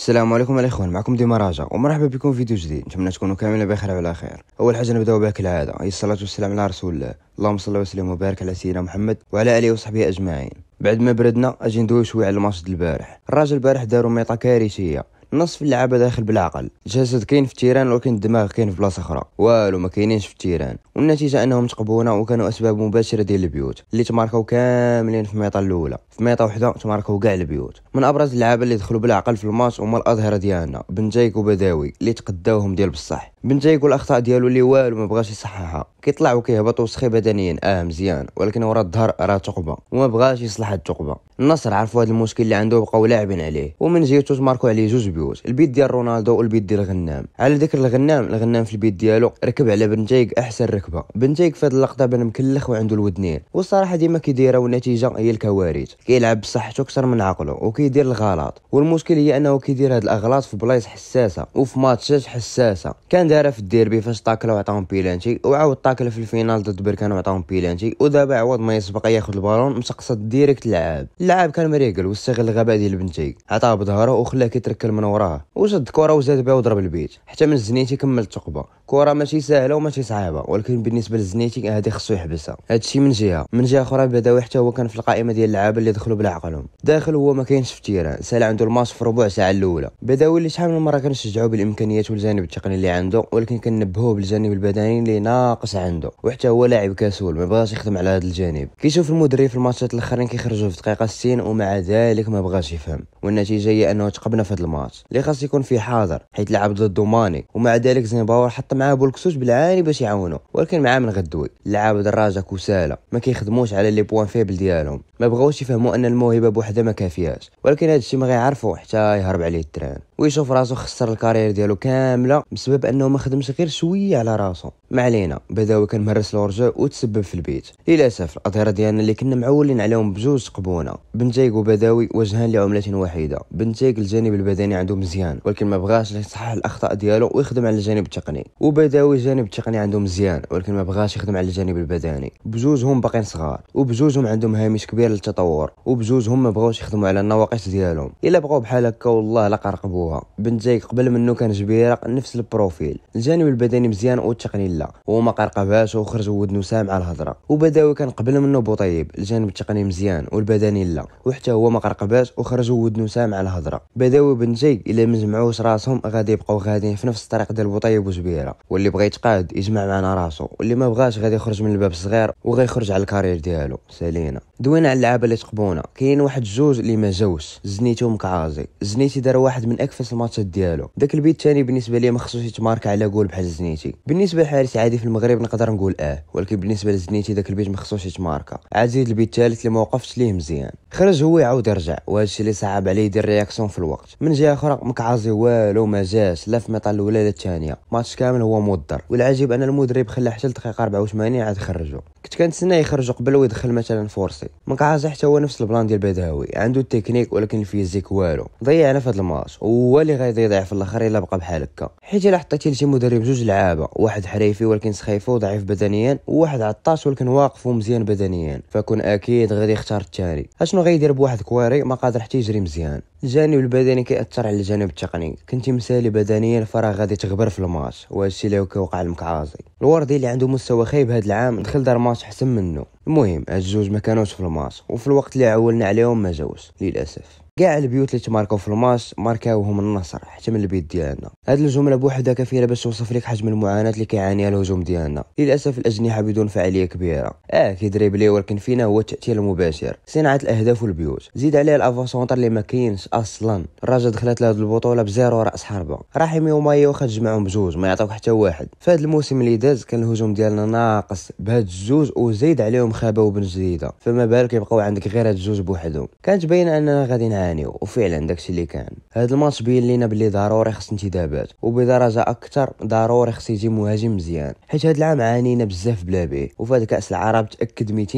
السلام عليكم الاخوان معكم ديما راجا ومرحبا بكم في فيديو جديد نتمنى تكونوا كاملين بخير وعلى خير اول حاجه نبداو بها كالعاده هي الصلاه والسلام على رسول الله اللهم صل وسلم وبارك على سيدنا محمد وعلى اله وصحبه اجمعين بعد ما بردنا اجي ندوي شويه على الماتش البارح الراجل البارح داروا ميطه كارثيه نصف اللعابه داخل بالعقل الجسد كاين في التيران ولكن الدماغ كاين في بلاصه اخرى والو ما كاينينش في التيران والنتيجه انهم تقبونا وكانوا اسباب مباشره ديال البيوت اللي تماركوا كاملين في الميطه الاولى في ميطه وحده تماركوا كاع البيوت من ابرز اللعابه اللي دخلوا بالعقل في الماتش هما الاظهره ديالنا بنجايك وبداوي اللي تقداوهم ديال بصح بنجايك والاخطاء ديالو اللي والو ما بغاش يصححها كيطلع وكيهبط وسخي بدنيا اه مزيان ولكن ورا الظهر راه ثقبه وما بغاش يصلح هاد الثقبه النصر عرفوا هاد المشكل اللي عنده وبقاو لاعبين عليه ومن جهته تماركو عليه جوج بيوت البيت ديال رونالدو والبيت ديال غنام على ذكر الغنام الغنام في البيت ديالو ركب على بنجايك احسن ركبه بنجايك في هاد اللقطه بان مكلخ وعنده الودنين والصراحه ديما كيديرها والنتيجه هي الكوارث كيلعب بصحته اكثر من عقله كيدير الغلط والمشكل هي انه كيدير هاد الاغلاط في بلايص حساسه وفي ماتشات حساسه كان دارها في الديربي فاش طاكله وعطاهم بيلانتي وعاود طاكل في الفينال ضد بركان وعطاهم بيلانتي ودابا عوض ما يسبق ياخذ البالون مسقصد ديريكت اللعاب اللعاب كان مريقل واستغل الغباء ديال بنتي عطاه بظهره وخلاه كيتركل من وراه وشد كره وزاد بها وضرب البيت حتى من زنيتي كمل الثقبه كره ماشي ساهله وماشي صعيبه ولكن بالنسبه لزنيتي هذه خصو يحبسها هادشي من جهه من جهه اخرى بداو حتى هو كان في القائمه ديال اللعابه اللي دخلوا بالعقلهم داخل هو ما كاينش حبس في تيران سال عنده الماتش في ربع ساعه الاولى بدا ولي شحال من مره كنشجعو بالامكانيات والجانب التقني اللي عنده ولكن كنبهوه بالجانب البدني اللي ناقص عنده وحتى هو لاعب كسول ما بغاش يخدم على هذا الجانب كيشوف المدرب في الماتشات الاخرين كيخرجوا في دقيقة 60 ومع ذلك ما بغاش يفهم والنتيجه هي انه تقبنا في هذا الماتش اللي خاص يكون فيه حاضر حيت لعب ضد دوماني ومع ذلك زين باور حط معاه بولكسوش بالعاني باش يعاونه ولكن معاه من غدوي لعب دراجه كساله ما كيخدموش على لي بوان فيبل ديالهم ما بغاوش يفهموا ان الموهبه بوحدها ما كافياش ولكن هادشي ما غيعرفو حتى يهرب عليه الدران ويشوف راسو خسر الكارير ديالو كامله بسبب انه ما خدمش غير شويه على راسو ما علينا بداو مهرس الورجة وتسبب في البيت للاسف الاظهرة ديالنا اللي كنا معولين عليهم بجوج قبونا بنتايك وبداوي وجهان لعملة واحدة بنتايك الجانب البدني عنده مزيان ولكن ما بغاش يصحح الاخطاء ديالو ويخدم على الجانب التقني وبداوي الجانب التقني عنده مزيان ولكن ما بغاش يخدم على الجانب البدني بجوجهم باقيين صغار وبجوجهم عندهم هامش كبير للتطور وبجوجهم ما بغاوش يخدموا على النواقص ديالهم الا بقاو بحال هكا والله لا قرقبوها بنتايك قبل منه كان جبيره نفس البروفيل الجانب البدني مزيان والتقني لا لا وما قرقباش وخرج نسام على الهضره وبداو كان قبل منه بوطيب الجانب التقني مزيان والبدني لا وحتى هو ما قرقباش وخرج نسام على الهضره بداوي بن جاي الا ما جمعوش راسهم غادي يبقاو غاديين في نفس الطريق ديال بوطيب وزبيره واللي بغى يتقاد يجمع معنا راسو واللي ما بغاش غادي يخرج من الباب الصغير وغيخرج على الكارير ديالو سالينا دوينا على اللعابه اللي تقبونا كاين واحد جوج اللي ما جاوش زنيتو مكعازي زنيتي دار واحد من اكفس الماتشات ديالو داك البيت الثاني بالنسبه ليا ما خصوش يتمارك على جول بحال زنيتي بالنسبه لحارس البيت عادي في المغرب نقدر نقول اه ولكن بالنسبه لزنيتي داك البيت ما خصوش يتماركا عاد زيد البيت الثالث اللي ما وقفتش ليه مزيان خرج هو يعاود يرجع وهذا الشيء اللي صعب عليه يدير رياكسيون في الوقت من جهه اخرى مكعازي والو ما جاش لا في ميطال الاولى لا الثانيه ماتش كامل هو مضر والعجيب ان المدرب خلى حتى الدقيقه 84 عاد خرجو كنت كنتسنى يخرجو قبل ويدخل مثلا فورسي مكعازي حتى هو نفس البلان ديال بداوي عنده التكنيك ولكن الفيزيك والو ضيعنا في هذا الماتش هو اللي غادي يضيع في الاخر الا بقى بحال هكا حيت الا حطيتي لشي مدرب جوج لعابه واحد حريف كيفي ولكن سخيف وضعيف بدنيا وواحد عطاش ولكن واقف ومزيان بدنيا فكون اكيد غادي يختار الثاني اشنو غيدير بواحد كواري ما قادر حتى يجري مزيان الجانب البدني كيأثر على الجانب التقني كنتي مسالي بدنيا فراه غادي تغبر في الماتش وهادشي اللي كيوقع المكعازي الوردي اللي عنده مستوى خايب هاد العام دخل دار ماتش احسن منه المهم هاد الجوج ما كانوش في الماتش وفي الوقت اللي عولنا عليهم ما جاوش للاسف كاع البيوت اللي تماركاو في الماتش ماركاوهم النصر حتى من البيت ديالنا هذه الجمله بوحدها كفيله باش توصف لك حجم المعاناه اللي كيعانيها الهجوم ديالنا للاسف الاجنحه بدون فعاليه كبيره اه كيدريبلي ولكن فينا هو التاثير المباشر صناعه الاهداف والبيوت زيد عليه الافونسونتر اللي ما كاينش اصلا الراجا دخلت لهاد البطوله بزيرو راس حربه رحمي وماي واخا تجمعهم بجوج ما يعطيوك حتى واحد فهاد الموسم اللي داز كان الهجوم ديالنا ناقص بهاد الجوج وزيد عليهم خابه وبن جديده فما بالك يبقاو عندك غير هاد الجوج بوحدهم كانت باينه اننا غادي نعاني معاني وفعلا داكشي اللي كان هذا الماتش بين لينا بلي ضروري خص انتدابات وبدرجه اكثر ضروري خص يجي مهاجم مزيان حيت هذا العام عانينا بزاف بلا بيه وفي كاس العرب تاكد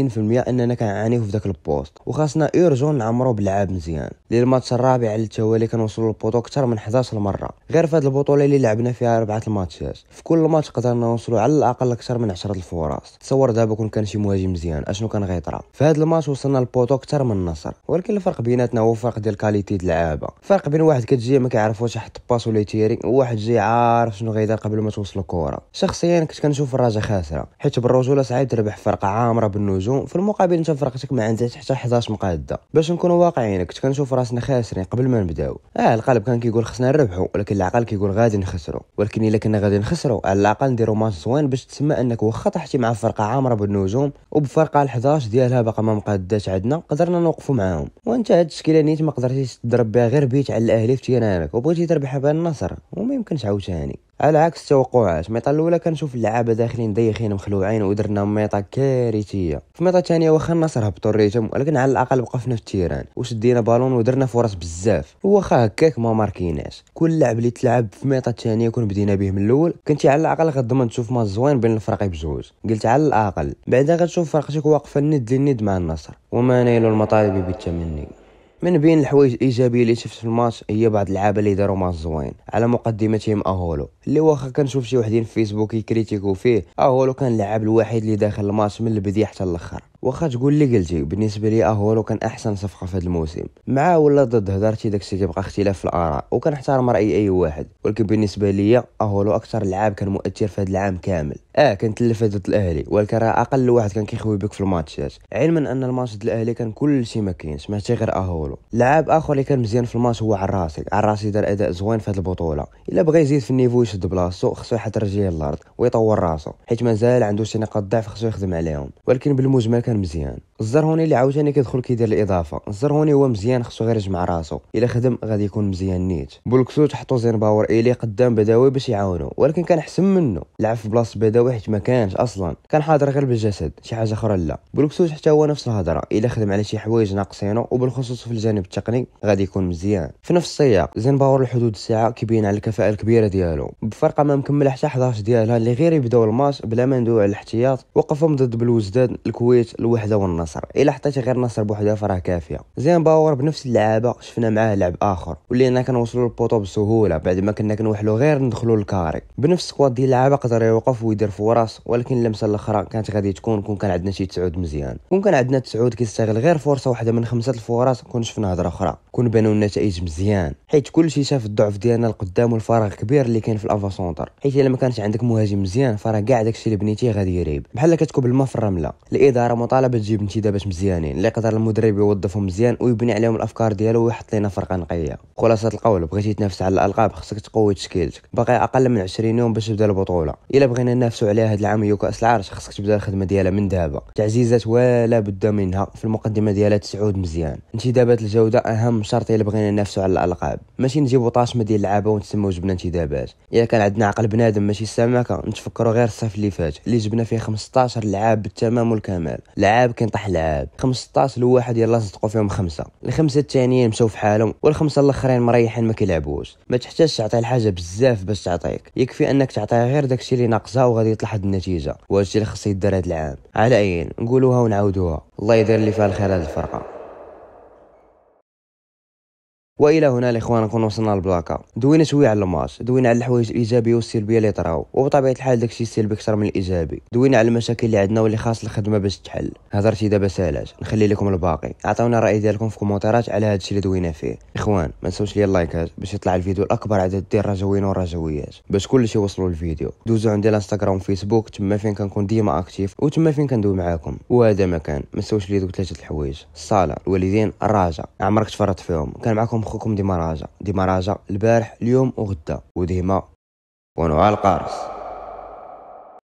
200% اننا كنعانيو في ذاك البوست وخاصنا ايرجون نعمرو بلعاب مزيان للماتش الرابع على التوالي كنوصلوا للبوطو اكثر من 11 مره غير في هذه البطوله اللي لعبنا فيها اربعه الماتشات في كل ماتش قدرنا نوصلوا على الاقل اكثر من 10 الفرص تصور دابا كون كان شي مهاجم مزيان اشنو كان غيطرى في هذا الماتش وصلنا للبوطو اكثر من النصر ولكن الفرق بيناتنا هو فرق ديال الكاليتي ديال اللعابه فرق بين واحد كتجي ما كيعرفوش حتى باس ولا يتيري وواحد جاي عارف شنو غيدير قبل ما توصل الكره شخصيا كنت كنشوف الرجاء خاسره حيت بالرجوله صعيب تربح فرقه عامره بالنجوم في المقابل انت فرقتك ما عندهاش حتى 11 مقاده باش نكونوا واقعيين كنت كنشوف راسنا خاسرين قبل ما نبداو اه القلب كان كيقول خصنا نربحو ولكن العقل كيقول غادي نخسرو ولكن الا كنا غادي نخسرو على الاقل نديرو ماتش زوين باش تسمى انك واخا طحتي مع فرقه عامره بالنجوم وبفرقه 11 ديالها باقا ما مقاداش عندنا قدرنا نوقفو معاهم وانت هاد التشكيله نيت ما قدرتيش تضرب بها غير بيت على الاهلي في تيرانك وبغيتي تربحها بها النصر وما يمكنش عاوتاني على عكس التوقعات الميطه الاولى كنشوف اللعابه داخلين ضيخين مخلوعين ودرنا ميطه كارثيه في الميطه الثانيه واخا النصر هبطوا الريتم ولكن على الاقل وقفنا في التيران وشدينا بالون ودرنا فرص بزاف واخا هكاك ما ماركيناش كل لعب اللي تلعب في الميطه الثانيه كون بدينا به من الاول كنتي على الاقل غتضمن تشوف ما زوين بين الفرق بجوج قلت على الاقل بعدا غتشوف فرقتك واقفه ند للند مع النصر وما نيلوا المطالب بالتمني من بين الحوايج الايجابيه اللي شفت في الماتش هي بعض اللعابه اللي داروا ماتش زوين على مقدمتهم اهولو اللي واخا كنشوف شي وحدين في فيسبوك يكريتيكو فيه اهولو كان اللاعب الوحيد اللي داخل الماتش من البدايه حتى الاخر واخا تقول لي قلتي بالنسبه لي اهولو كان احسن صفقه في هذا الموسم معاه ولا ضد هضرتي الشيء تبقى اختلاف في الاراء وكنحترم راي اي واحد ولكن بالنسبه لي اهولو اكثر لاعب كان مؤثر في هذا العام كامل اه كان تلف ضد الاهلي ولكن راه اقل واحد كان كيخوي بك في الماتشات علما ان الماتش ضد الاهلي كان كلشي ما كاينش ما غير اهولو لاعب اخر اللي كان مزيان في الماتش هو عراسي عراسي دار اداء زوين في هذه البطوله الا بغى يزيد في النيفو يشد بلاصتو خصو يحط رجليه للارض ويطور راسو حيت مازال عنده شي نقاط ضعف خصو يخدم عليهم ولكن بالمجمل كان كان مزيان هوني اللي عاوتاني كيدخل كيدير الاضافه هوني هو مزيان خصو غير يجمع راسو الا خدم غادي يكون مزيان نيت بولكسو تحطو زين باور ايلي قدام بداوي باش يعاونو ولكن كان احسن منه لعب في بلاصه بداوي حيت ما كانش اصلا كان حاضر غير بالجسد شي حاجه اخرى لا بولكسو حتى هو نفس الهضره الا خدم على شي حوايج ناقصينو وبالخصوص في الجانب التقني غادي يكون مزيان في نفس السياق زين باور لحدود الساعه كيبين على الكفاءه الكبيره ديالو بفرقه ما مكمله حتى 11 ديالها اللي غير يبداو الماتش بلا ما ندوي على الاحتياط وقفهم ضد بلوزداد الكويت الوحده والنصر الا حطيتي غير النصر بوحدها فراه كافيه زين باور بنفس اللعابه شفنا معاه لعب اخر ولينا كنوصلوا للبوطو بسهوله بعد ما كنا كنوحلوا غير ندخلوا للكاري بنفس السكواد ديال اللعابه قدر يوقف ويدير فرص ولكن اللمسه الاخرى كانت غادي تكون كون كان عندنا شي تسعود مزيان كون كان عندنا تسعود كيستغل غير فرصه واحده من خمسه الفرص كون شفنا هضره اخرى كون بانوا النتائج مزيان حيت كل شيء شاف الضعف ديالنا القدام والفراغ كبير اللي كاين في الافا سونتر حيت الا ما كانش عندك مهاجم مزيان فراه كاع داكشي اللي بنيتيه غادي يريب بحال كتكب الماء في الرمله الاداره المطالبه تجيب انتدابات مزيانين اللي قدر المدرب يوظفهم مزيان ويبني عليهم الافكار ديالو ويحط لنا فرقه نقيه خلاصه القول بغيتي تنافس على الالقاب خصك تقوي تشكيلتك باقي اقل من 20 يوم باش تبدا البطوله الا بغينا ننافسوا عليها هذا العام يو كاس العرش خصك تبدا الخدمه ديالها من دابا تعزيزات ولا بد منها في المقدمه ديالها تسعود مزيان انتدابات الجوده اهم شرط الا بغينا ننافسوا على الالقاب ماشي نجيبوا طاشمه ديال اللعابه ونتسماو جبنا انتدابات الا كان عندنا عقل بنادم ماشي السمكه نتفكروا غير الصيف اللي فات اللي جبنا فيه 15 لعاب بالتمام والكمال لعاب طاح لعاب 15 لواحد يلا صدقوا فيهم خمسه الخمسه الثانيين مشاو في حالهم والخمسه الاخرين مريحين ما كيلعبوش ما تحتاجش تعطي الحاجه بزاف باش تعطيك يكفي انك تعطيها غير داكشي اللي ناقصها وغادي يطلع حد النتيجه وهادشي اللي خص يدار هاد العام على عين نقولوها ونعاودوها الله يدير اللي فيها الخير هاد الفرقه والى هنا الاخوان نكون وصلنا للبلاكا دوينا شويه على الماتش دوينا على الحوايج الايجابيه والسلبيه اللي طراو وبطبيعه الحال داكشي السلبي اكثر من الايجابي دوينا على المشاكل اللي عندنا واللي خاص الخدمه باش تحل هضرتي دابا سالات نخلي لكم الباقي عطاونا الراي ديالكم في الكومونتيرات على هادشي اللي دوينا فيه اخوان ما تنساوش ليا اللايكات باش يطلع الفيديو الاكبر عدد ديال الرجويين والرجويات باش كلشي يوصلوا للفيديو دوزوا عندي الانستغرام وفيسبوك تما فين كنكون ديما اكتيف وتما فين كندوي معاكم وهذا مكان ما تنساوش لي دوك ثلاثه الحوايج الصاله الوالدين الراجا عمرك تفرط فيهم كان معكم مخكم ديما راجع ديما راجع البارح اليوم وغدا وديما ونوع القارس القارص